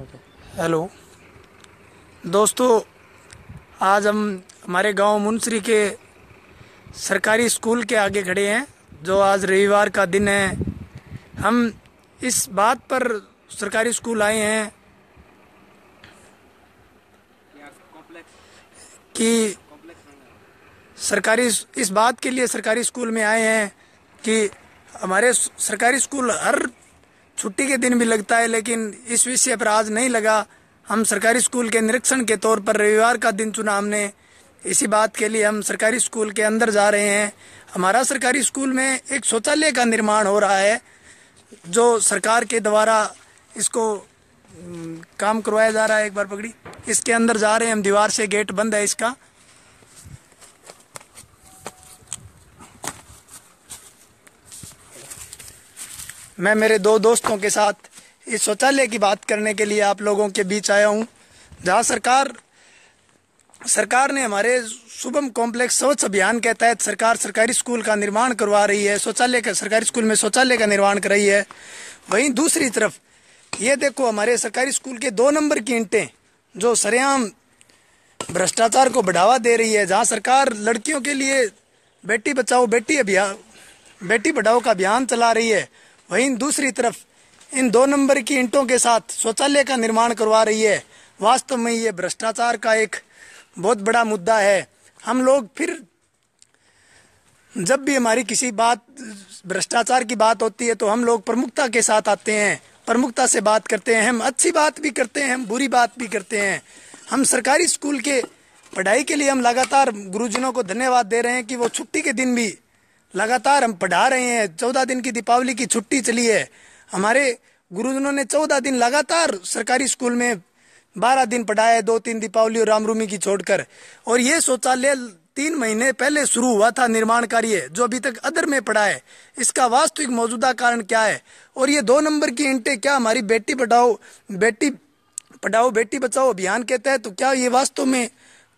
hello दोस्तों आज हम हमारे गांव मुंसरी के सरकारी स्कूल के आगे खड़े हैं जो आज रविवार का दिन है हम इस बात पर सरकारी स्कूल आए हैं कि सरकारी इस बात के लिए सरकारी स्कूल में आए हैं कि हमारे सरकारी स्कूल हर छुट्टी के दिन भी लगता है लेकिन इस विषय पर आज नहीं लगा हम सरकारी स्कूल के निरीक्षण के तौर पर रविवार का दिन चुना हमने इसी बात के लिए हम सरकारी स्कूल के अंदर जा रहे हैं हमारा सरकारी स्कूल में एक शौचालय का निर्माण हो रहा है जो सरकार के द्वारा इसको काम करवाया जा रहा है एक बार पकड़ी इसके अंदर जा रहे हैं हम दीवार से गेट बंद है इसका मैं मेरे दो दोस्तों के साथ इस शौचालय की बात करने के लिए आप लोगों के बीच आया हूँ जहाँ सरकार सरकार ने हमारे शुभम कॉम्प्लेक्स स्वच्छ अभियान के तहत सरकार सरकारी स्कूल का निर्माण करवा रही है शौचालय का सरकारी स्कूल में शौचालय का निर्माण कर रही है वहीं दूसरी तरफ ये देखो हमारे सरकारी स्कूल के दो नंबर की इंटें जो सरेआम भ्रष्टाचार को बढ़ावा दे रही है जहाँ सरकार लड़कियों के लिए बेटी बचाओ बेटी अभियान बेटी बढ़ाओ का अभियान चला रही है वहीं दूसरी तरफ इन दो नंबर की ईंटों के साथ शौचालय का निर्माण करवा रही है वास्तव में ये भ्रष्टाचार का एक बहुत बड़ा मुद्दा है हम लोग फिर जब भी हमारी किसी बात भ्रष्टाचार की बात होती है तो हम लोग प्रमुखता के साथ आते हैं प्रमुखता से बात करते हैं हम अच्छी बात भी करते हैं हम बुरी बात भी करते हैं हम सरकारी स्कूल के पढ़ाई के लिए हम लगातार गुरुजनों को धन्यवाद दे रहे हैं कि वो छुट्टी के दिन भी लगातार हम पढ़ा रहे हैं चौदह दिन की दीपावली की छुट्टी चली है हमारे गुरुजनों ने चौदह दिन लगातार सरकारी स्कूल में बारह दिन पढ़ाया दो तीन दीपावली और रामरूमी की छोड़कर और ये शौचालय तीन महीने पहले शुरू हुआ था निर्माण कार्य जो अभी तक अदर में पड़ा है इसका वास्तविक मौजूदा कारण क्या है और ये दो नंबर की इंटे क्या हमारी बेटी पढ़ाओ बेटी पढ़ाओ बेटी बचाओ अभियान के तहत तो क्या ये वास्तव में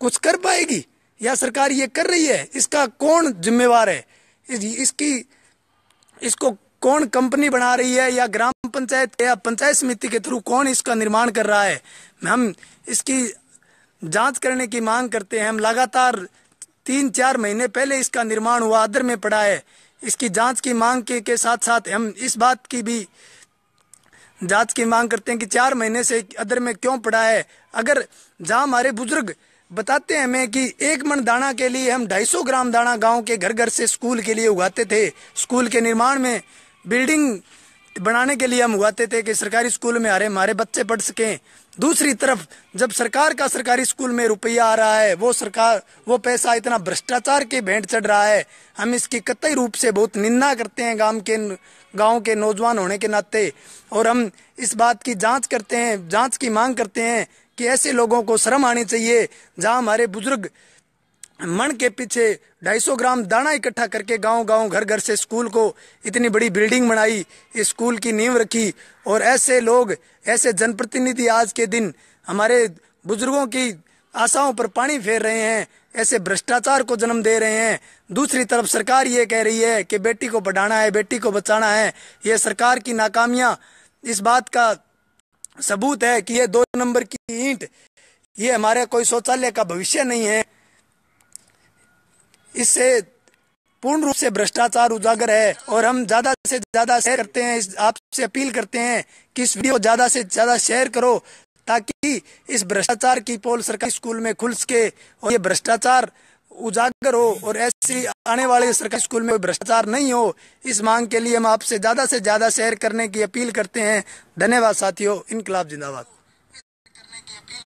कुछ कर पाएगी या सरकार ये कर रही है इसका कौन जिम्मेवार है इसकी इसको कौन कंपनी बना रही है या ग्राम पंचायत या पंचायत समिति के थ्रू कौन इसका निर्माण कर रहा है हम इसकी जांच करने की मांग करते हैं हम लगातार तीन चार महीने पहले इसका निर्माण हुआ आदर में पड़ा है इसकी जांच की मांग के, के साथ साथ हम इस बात की भी जांच की मांग करते हैं कि चार महीने से अदर में क्यों पड़ा है अगर जहां हमारे बुजुर्ग बताते हैं हमें कि एक मन दाना के लिए हम 250 ग्राम दाना गांव के घर घर से स्कूल के लिए उगाते थे स्कूल के निर्माण में बिल्डिंग बनाने के लिए हम उगाते थे कि सरकारी स्कूल में हरे हमारे बच्चे पढ़ सकें दूसरी तरफ जब सरकार का सरकारी स्कूल में रुपया आ रहा है वो सरकार वो पैसा इतना भ्रष्टाचार के भेंट चढ़ रहा है हम इसकी कतई रूप से बहुत निंदा करते हैं गांव के गांव के नौजवान होने के नाते और हम इस बात की जांच करते हैं जांच की मांग करते हैं कि ऐसे लोगों को शर्म आनी चाहिए जहां हमारे बुजुर्ग मन के पीछे 250 ग्राम दाना इकट्ठा करके गांव गांव घर घर से स्कूल को इतनी बड़ी बिल्डिंग बनाई स्कूल की नींव रखी और ऐसे लोग ऐसे जनप्रतिनिधि आज के दिन हमारे बुजुर्गों की आशाओं पर पानी फेर रहे हैं ऐसे भ्रष्टाचार को जन्म दे रहे हैं दूसरी तरफ सरकार ये कह रही है कि बेटी को बढ़ाना है बेटी को बचाना है ये सरकार की नाकामियां इस बात का सबूत है कि ये दो नंबर की ईंट ये हमारे कोई शौचालय का भविष्य नहीं है इससे पूर्ण रूप से भ्रष्टाचार उजागर है और हम ज्यादा से ज्यादा शेयर करते हैं आपसे अपील करते हैं कि इस वीडियो ज्यादा से ज्यादा शेयर करो ताकि इस भ्रष्टाचार की पोल सरकारी स्कूल में खुल सके और ये भ्रष्टाचार उजागर हो और ऐसी आने वाले सरकारी स्कूल में भ्रष्टाचार नहीं हो इस मांग के लिए हम आपसे ज़्यादा से ज़्यादा शेयर करने की अपील करते हैं धन्यवाद साथियों इनकलाब जिंदाबाद